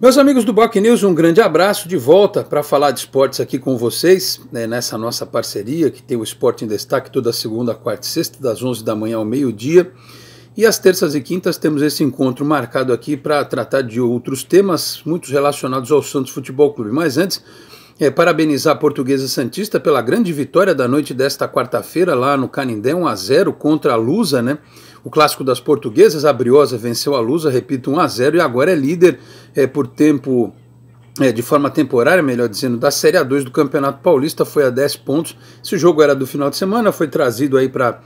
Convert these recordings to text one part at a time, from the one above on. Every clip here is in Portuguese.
Meus amigos do Boc News, um grande abraço de volta para falar de esportes aqui com vocês, né, nessa nossa parceria que tem o Esporte em Destaque toda segunda, quarta e sexta, das 11 da manhã ao meio-dia. E às terças e quintas temos esse encontro marcado aqui para tratar de outros temas, muitos relacionados ao Santos Futebol Clube. Mas antes, é, parabenizar a Portuguesa Santista pela grande vitória da noite desta quarta-feira lá no Canindé, 1 a 0 contra a Lusa, né? O clássico das portuguesas, a Briosa venceu a Lusa, repito, 1 a 0 e agora é líder é, por tempo é, de forma temporária, melhor dizendo, da Série A2 do Campeonato Paulista, foi a 10 pontos. Esse jogo era do final de semana, foi trazido aí para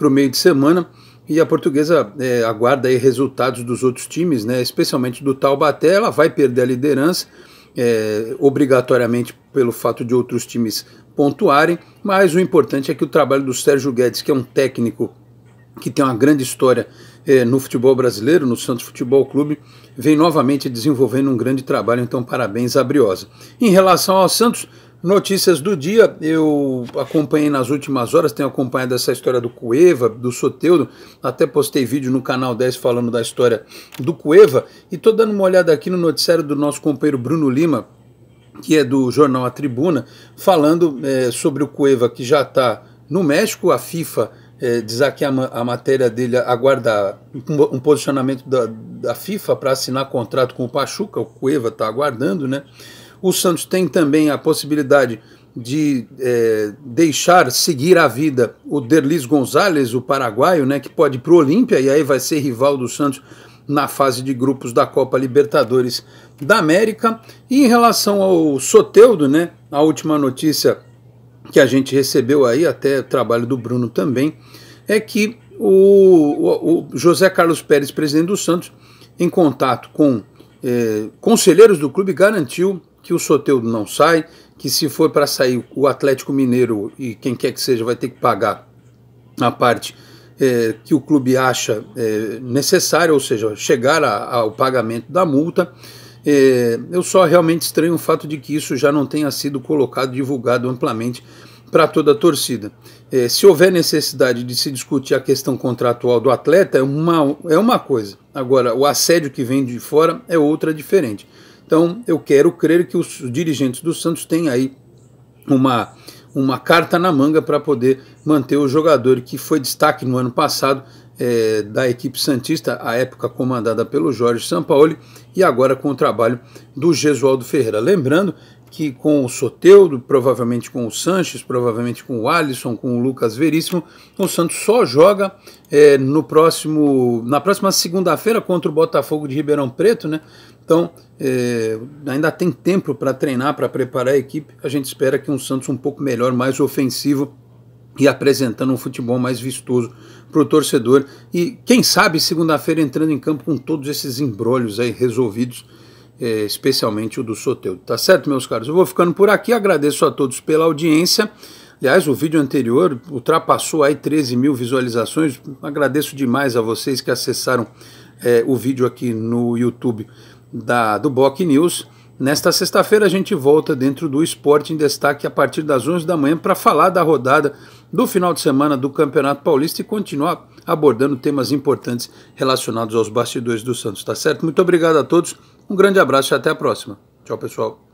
o meio de semana. E a portuguesa é, aguarda aí resultados dos outros times, né, especialmente do Taubaté. Ela vai perder a liderança, é, obrigatoriamente pelo fato de outros times pontuarem, mas o importante é que o trabalho do Sérgio Guedes, que é um técnico que tem uma grande história é, no futebol brasileiro, no Santos Futebol Clube, vem novamente desenvolvendo um grande trabalho, então parabéns a Briosa. Em relação ao Santos, Notícias do dia, eu acompanhei nas últimas horas, tenho acompanhado essa história do Cueva, do Soteudo, até postei vídeo no canal 10 falando da história do Cueva, e tô dando uma olhada aqui no noticiário do nosso companheiro Bruno Lima, que é do jornal A Tribuna, falando é, sobre o Cueva que já está no México, a FIFA é, diz aqui a, a, matéria dele aguarda um, um posicionamento da, da FIFA para assinar contrato com o Pachuca, o Cueva está aguardando, né? O Santos tem também a possibilidade de é, deixar seguir a vida o Derlis Gonzalez, o paraguaio, né, que pode ir para o Olímpia e aí vai ser rival do Santos na fase de grupos da Copa Libertadores da América. E em relação ao Soteudo, né, a última notícia que a gente recebeu aí, até trabalho do Bruno também, é que o, o, o José Carlos Pérez, presidente do Santos, em contato com é, conselheiros do clube, garantiu que o Soteudo não sai, que se for para sair o Atlético Mineiro e quem quer que seja vai ter que pagar a parte é, que o clube acha é, necessária, ou seja, chegar a, ao pagamento da multa. É, eu só realmente estranho o fato de que isso já não tenha sido colocado, divulgado amplamente para toda a torcida. É, se houver necessidade de se discutir a questão contratual do atleta, é uma, é uma coisa. Agora, o assédio que vem de fora é outra diferente. Então, eu quero crer que os dirigentes do Santos têm aí uma, uma carta na manga para poder manter o jogador que foi destaque no ano passado é, da equipe Santista, à época comandada pelo Jorge Sampaoli, e agora com o trabalho do Gesualdo Ferreira. Lembrando que com o Soteudo, provavelmente com o Sanches, provavelmente com o Alisson, com o Lucas Veríssimo, o Santos só joga é, no próximo, na próxima segunda-feira contra o Botafogo de Ribeirão Preto, né? Então é, ainda tem tempo para treinar, para preparar a equipe. A gente espera que um Santos um pouco melhor, mais ofensivo e apresentando um futebol mais vistoso para o torcedor. E quem sabe segunda-feira entrando em campo com todos esses embrolhos aí resolvidos é, especialmente o do Soteudo. Tá certo, meus caros? Eu vou ficando por aqui, agradeço a todos pela audiência. Aliás, o vídeo anterior ultrapassou aí 13 mil visualizações. Agradeço demais a vocês que acessaram é, o vídeo aqui no YouTube da, do Boc News. Nesta sexta-feira a gente volta dentro do Esporte em Destaque a partir das 11 da manhã para falar da rodada do final de semana do Campeonato Paulista e continuar abordando temas importantes relacionados aos bastidores do Santos, tá certo? Muito obrigado a todos. Um grande abraço e até a próxima. Tchau, pessoal.